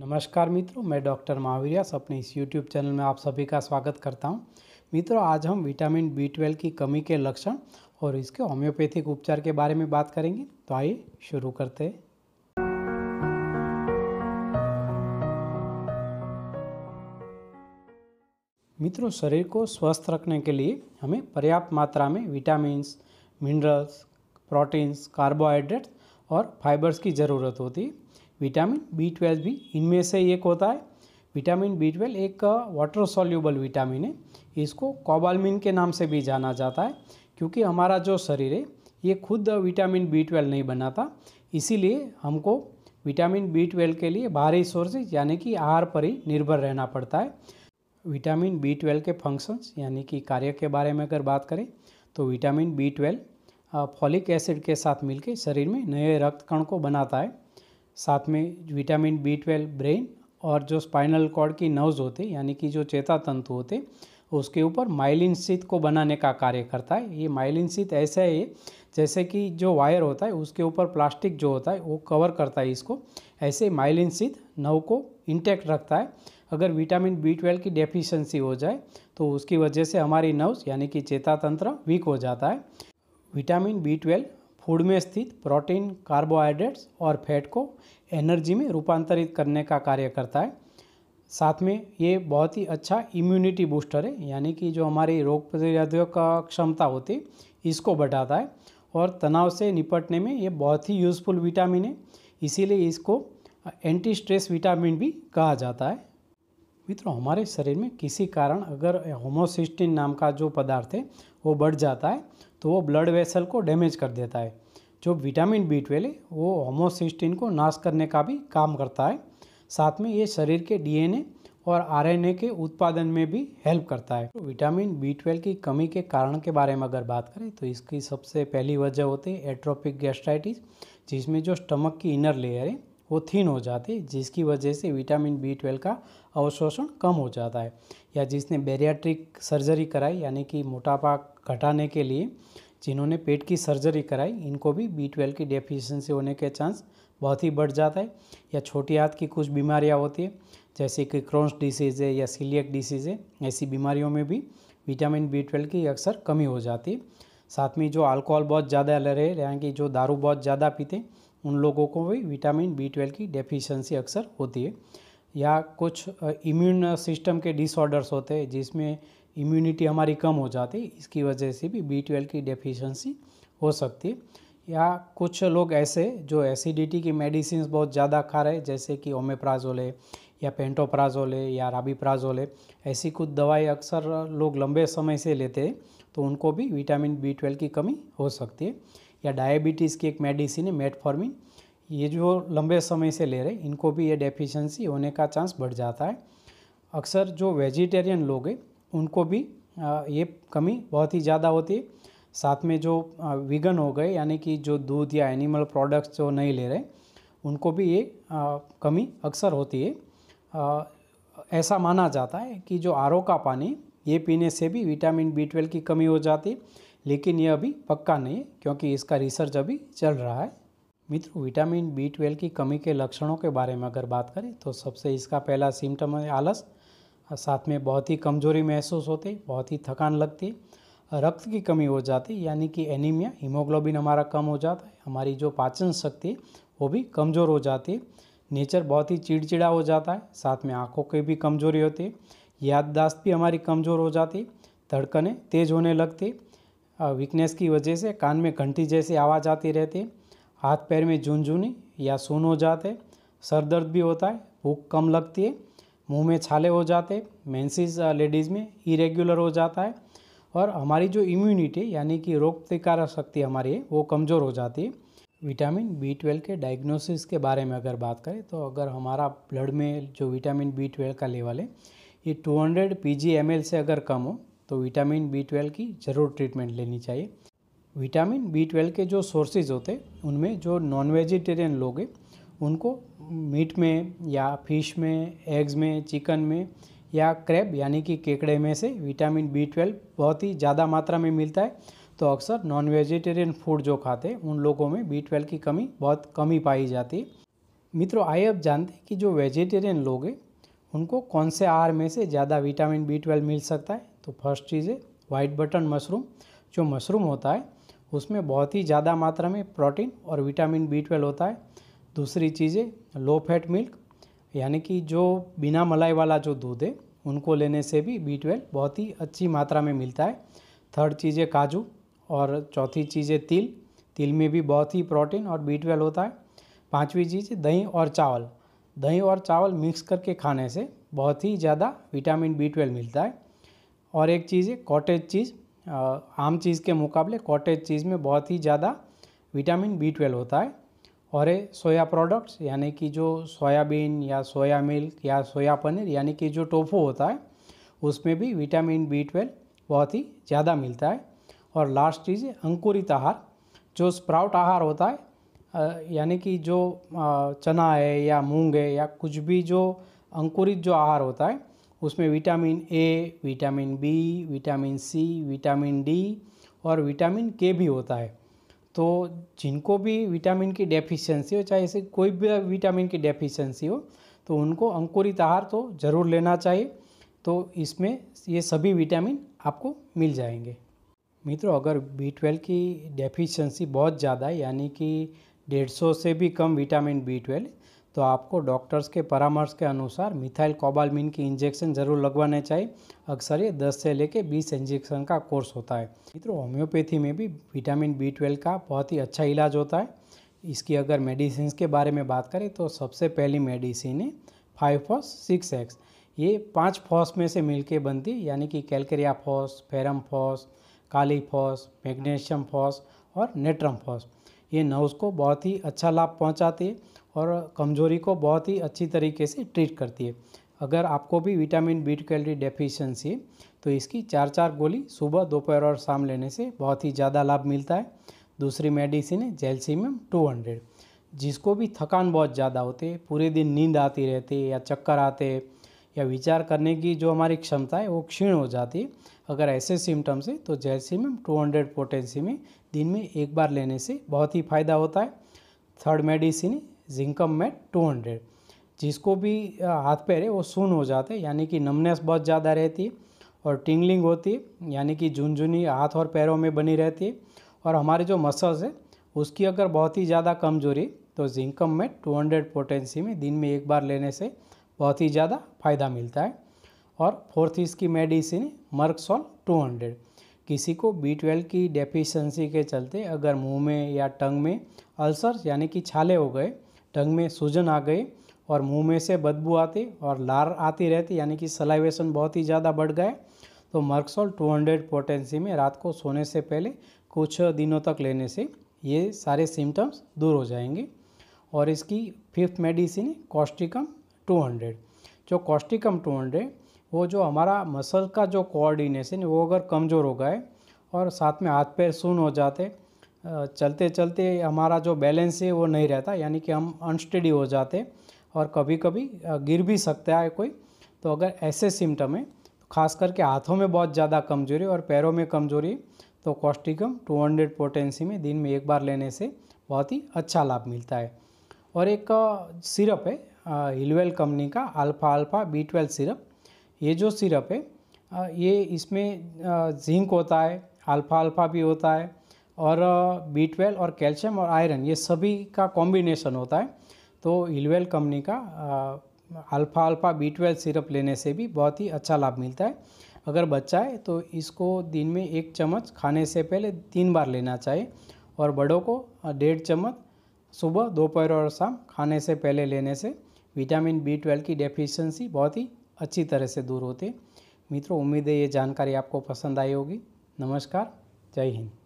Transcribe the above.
नमस्कार मित्रों मैं डॉक्टर माविरियास अपने इस यूट्यूब चैनल में आप सभी का स्वागत करता हूं मित्रों आज हम विटामिन बी ट्वेल्व की कमी के लक्षण और इसके होम्योपैथिक उपचार के बारे में बात करेंगे तो आइए शुरू करते हैं मित्रों शरीर को स्वस्थ रखने के लिए हमें पर्याप्त मात्रा में विटामिन्स मिनरल्स प्रोटीन्स कार्बोहाइड्रेट्स और फाइबर्स की ज़रूरत होती है विटामिन बी ट्वेल्व भी इनमें से एक होता है विटामिन बी ट्वेल्व एक वाटर सॉल्यूबल विटामिन है इसको कॉबालमिन के नाम से भी जाना जाता है क्योंकि हमारा जो शरीर है ये खुद विटामिन बी ट्वेल्व नहीं बनाता इसीलिए हमको विटामिन बी ट्वेल्व के लिए बाहरी सोर्सेज यानी कि आहार पर ही निर्भर रहना पड़ता है विटामिन बी ट्वेल्व के फंक्शंस यानी कि कार्य के बारे में अगर बात करें तो vitamin B twelve folic acid के साथ मिलकर शरीर में नए रक्त कण को बनाता है साथ में विटामिन बी ट्वेल्व ब्रेन और जो स्पाइनल कॉर्ड की नर्व्स होते यानी कि जो चेता तंतु होते उसके ऊपर माइलिन सित को बनाने का कार्य करता है ये माइलिन सित ऐसा है जैसे कि जो वायर होता है उसके ऊपर प्लास्टिक जो होता है वो कवर करता है इसको ऐसे माइलिन सित नव को इंटैक्ट रखता है अगर विटामिन बी ट्वेल्व की डेफिशिएंसी हो जाए तो उसकी वजह से हमारी नर्व्स यानी कि चेता तंत्र वीक हो जाता है विटामिन बी ट्वेल्व फूड में स्थित प्रोटीन कार्बोहाइड्रेट्स और फैट को एनर्जी में रूपांतरित करने का कार्य करता है साथ में ये बहुत ही अच्छा इम्यूनिटी बूस्टर है यानी कि जो हमारी रोग प्रतिरोधक क्षमता होती है इसको बढ़ाता है और तनाव से निपटने में ये बहुत ही यूज़फुल विटामिन है इसीलिए इसको एंटी स्ट्रेस विटामिन भी कहा जाता है मित्रों हमारे शरीर में किसी कारण अगर होमोसिस्टिन नाम का जो पदार्थ है वो बढ़ जाता है तो वो ब्लड वेसल को डैमेज कर देता है जो विटामिन बी ट्वेल्व है वो होमोसिस्टिन को नाश करने का भी काम करता है साथ में ये शरीर के डीएनए और आरएनए के उत्पादन में भी हेल्प करता है तो विटामिन बी ट्वेल्व की कमी के कारण के बारे में अगर बात करें तो इसकी सबसे पहली वजह होती है एट्रोपिक गैस्ट्राइटिस जिसमें जो स्टमक की इनर लेयर है वो थीन हो जाती है जिसकी वजह से विटामिन बी ट्वेल्व का अवशोषण कम हो जाता है या जिसने बेरियाट्रिक सर्जरी कराई यानी कि मोटापा घटाने के लिए जिन्होंने पेट की सर्जरी कराई इनको भी बी ट्वेल्व की डेफिशिएंसी होने के चांस बहुत ही बढ़ जाता है या छोटी हाथ की कुछ बीमारियाँ होती है जैसे कि क्रोन्स डिसीज़ है या सीलियक डिसीज़ है ऐसी बीमारियों में भी विटामिन बी ट्वेल्व की अक्सर कमी हो जाती है साथ में जो अल्कोहल बहुत ज़्यादा ले रहे यानी कि जो दारू बहुत ज़्यादा पीते उन लोगों को भी विटामिन बी ट्वेल्व की डेफिशिएंसी अक्सर होती है या कुछ इम्यून सिस्टम के डिसऑर्डर्स होते हैं जिसमें इम्यूनिटी हमारी कम हो जाती है इसकी वजह से भी बी ट्वेल्व की डेफिशिएंसी हो सकती है या कुछ लोग ऐसे जो एसिडिटी की मेडिसिन बहुत ज़्यादा खा रहे हैं जैसे कि ओमेप्राजोल है या पेंटोप्राजोल है या राबीप्राजोल है ऐसी कुछ दवाई अक्सर लोग लंबे समय से लेते हैं तो उनको भी विटामिन बी ट्वेल्व की कमी हो सकती है या डायबिटीज़ की एक मेडिसिन है मेटफॉर्मिन ये जो लंबे समय से ले रहे इनको भी ये डेफिशिएंसी होने का चांस बढ़ जाता है अक्सर जो वेजिटेरियन लोग हैं उनको भी ये कमी बहुत ही ज़्यादा होती है साथ में जो वीगन हो गए यानी कि जो दूध या एनिमल प्रोडक्ट्स जो नहीं ले रहे उनको भी ये कमी अक्सर होती है ऐसा माना जाता है कि जो आर का पानी ये पीने से भी विटामिन बी ट्वेल्व की कमी हो जाती है लेकिन ये अभी पक्का नहीं है क्योंकि इसका रिसर्च अभी चल रहा है मित्रों विटामिन बी ट्वेल्व की कमी के लक्षणों के बारे में अगर बात करें तो सबसे इसका पहला सिम्टम है आलस साथ में बहुत ही कमजोरी महसूस होती बहुत ही थकान लगती रक्त की कमी हो जाती यानी कि एनीमिया हीमोग्लोबिन हमारा कम हो जाता है हमारी जो पाचन शक्ति वो भी कमज़ोर हो जाती नेचर बहुत ही चिड़चिड़ा हो जाता है साथ में आँखों की भी कमजोरी होती याददाश्त भी हमारी कमज़ोर हो जाती धड़कने तेज़ होने लगती वीकनेस की वजह से कान में घंटी जैसी आवाज़ आती रहती हाथ पैर में झुनझुनी या सुन हो जाते सर दर्द भी होता है भूख कम लगती है मुंह में छाले हो जाते मेंसिस लेडीज़ uh, में इरेगुलर हो जाता है और हमारी जो इम्यूनिटी यानी कि रोग प्रतिकारक शक्ति हमारी है वो कमज़ोर हो जाती है विटामिन बी ट्वेल्व के डायग्नोसिस के बारे में अगर बात करें तो अगर हमारा ब्लड में जो विटामिन बी ट्वेल्व का लेवल है ये 200 पी जी से अगर कम हो तो विटामिन बी ट्वेल्व की ज़रूर ट्रीटमेंट लेनी चाहिए विटामिन बी ट्वेल्व के जो सोर्सेज होते हैं उनमें जो नॉन वेजिटेरियन लोग हैं उनको मीट में या फिश में एग्स में चिकन में या क्रैब यानी कि केकड़े में से विटामिन बी ट्वेल्व बहुत ही ज़्यादा मात्रा में मिलता है तो अक्सर नॉन वेजिटेरियन फूड जो खाते हैं उन लोगों में बी ट्वेल्व की कमी बहुत कमी पाई जाती है मित्रों आइए अब जानते हैं कि जो वेजिटेरियन लोग हैं उनको कौन से आहार में से ज़्यादा विटामिन बी ट्वेल्व मिल सकता है तो फर्स्ट चीज़ है वाइट बटन मशरूम जो मशरूम होता है उसमें बहुत ही ज़्यादा मात्रा में प्रोटीन और विटामिन बी ट्वेल्व होता है दूसरी चीज़ें लो फैट मिल्क यानी कि जो बिना मलाई वाला जो दूध है उनको लेने से भी बी ट्वेल्व बहुत ही अच्छी मात्रा में मिलता है थर्ड चीज़ें काजू और चौथी चीज़ें तिल तिल में भी बहुत ही प्रोटीन और बी ट्वेल्व होता है पाँचवीं चीज़ दही और चावल दही और चावल मिक्स करके खाने से बहुत ही ज़्यादा विटामिन बी ट्वेल्व मिलता है और एक चीज़ है कॉटेज चीज़ आम चीज़ के मुकाबले कॉटेज चीज़ में बहुत ही ज़्यादा विटामिन बी ट्वेल्व होता है और ये सोया प्रोडक्ट्स यानी कि जो सोयाबीन या सोया मिल्क या सोया पनीर यानी कि जो टोफू होता है उसमें भी विटामिन बी ट्वेल्व बहुत ही ज़्यादा मिलता है और लास्ट चीज़ अंकुरित आहार जो स्प्राउट आहार होता है यानी कि जो चना है या मूंग है या कुछ भी जो अंकुरित जो आहार होता है उसमें vitamin A vitamin B vitamin C vitamin D और विटामिन के भी होता है तो जिनको भी विटामिन की डेफिशिएंसी हो चाहे ऐसे कोई भी विटामिन की डेफिशिएंसी हो तो उनको अंकुरित आहार तो ज़रूर लेना चाहिए तो इसमें ये सभी विटामिन आपको मिल जाएंगे मित्रों अगर बी ट्वेल्व की डेफिशिएंसी बहुत ज़्यादा है यानी कि डेढ़ सौ से भी कम विटामिन बी ट्वेल्व तो आपको डॉक्टर्स के परामर्श के अनुसार मिथाइल कोबालमिन की इंजेक्शन जरूर लगवाने चाहिए अक्सर ये 10 से लेकर 20 इंजेक्शन का कोर्स होता है मित्रों होम्योपैथी में भी विटामिन बी ट्वेल्व का बहुत ही अच्छा इलाज होता है इसकी अगर मेडिसिन के बारे में बात करें तो सबसे पहली मेडिसिन है फाइव फॉस सिक्स एक्स ये पाँच फॉस में से के बनती यानी कि calcarea phos ferrum phos kali phos magnesium phos और नेट्रम फॉस ये नर्व्स को बहुत ही अच्छा लाभ पहुंचाती है और कमज़ोरी को बहुत ही अच्छी तरीके से ट्रीट करती है अगर आपको भी विटामिन बी ट्वेल्व की डेफिशिएंसी है तो इसकी चार चार गोली सुबह दोपहर और शाम लेने से बहुत ही ज़्यादा लाभ मिलता है दूसरी मेडिसिन है जेलसीमियम टू हंड्रेड जिसको भी थकान बहुत ज़्यादा होती है पूरे दिन नींद आती रहती है या चक्कर आते हैं या विचार करने की जो हमारी क्षमता है वो क्षीण हो जाती है अगर ऐसे सिम्टम्स है तो जैसीम टू हंड्रेड पोटेंसी में दिन में एक बार लेने से बहुत ही फायदा होता है third medicine zincum met two hundred जिसको भी हाथ पैर है वो सुन हो जाते हैं यानी कि नमनेस बहुत ज़्यादा रहती है और टिंगलिंग होती है यानी कि झुनझुनी हाथ और पैरों में बनी रहती है और हमारे जो मसल्स है उसकी अगर बहुत ही ज़्यादा कमजोरी तो जिंकम में 200 पोटेंसी में दिन में एक बार लेने से बहुत ही ज़्यादा फायदा मिलता है और फोर्थ इसकी मेडिसिन टू हंड्रेड किसी को बी ट्वेल्व की डेफिशिएंसी के चलते अगर मुंह में या टंग में अल्सर यानी कि छाले हो गए टंग में सूजन आ गई और मुंह में से बदबू आती और लार आती रहती यानी कि सलाइवेशन बहुत ही ज़्यादा बढ़ गए तो मर्कसॉल 200 पोटेंसी में रात को सोने से पहले कुछ दिनों तक लेने से ये सारे सिम्टम्स दूर हो जाएंगे और इसकी फिफ्थ मेडिसिन कॉस्टिकम टू जो कॉस्टिकम टू वो जो हमारा मसल का जो कोऑर्डिनेशन वो अगर कमज़ोर हो गए और साथ में हाथ पैर सुन हो जाते चलते चलते हमारा जो बैलेंस है वो नहीं रहता यानी कि हम अनस्टडी हो जाते और कभी कभी गिर भी सकता है कोई तो अगर ऐसे सिम्टम है तो खास करके हाथों में बहुत ज़्यादा कमजोरी और पैरों में कमजोरी तो कॉस्टिकम 200 पोटेंसी में दिन में एक बार लेने से बहुत ही अच्छा लाभ मिलता है और एक सिरप है हिलवेल कंपनी का alpha alpha B twelve syrup ये जो सिरप है ये इसमें जिंक होता है अल्फ़ा अल्फ़ा भी होता है और बी ट्वेल्व और कैल्शियम और आयरन ये सभी का कॉम्बिनेशन होता है तो हिलवेल कंपनी का alpha alpha B twelve syrup लेने से भी बहुत ही अच्छा लाभ मिलता है अगर बच्चा है तो इसको दिन में एक चम्मच खाने से पहले तीन बार लेना चाहिए और बड़ों को डेढ़ चम्मच सुबह दोपहर और शाम खाने से पहले लेने से विटामिन बी ट्वेल्व की डेफिशिएंसी बहुत ही अच्छी तरह से दूर होते मित्रों उम्मीद है ये जानकारी आपको पसंद आई होगी नमस्कार जय हिंद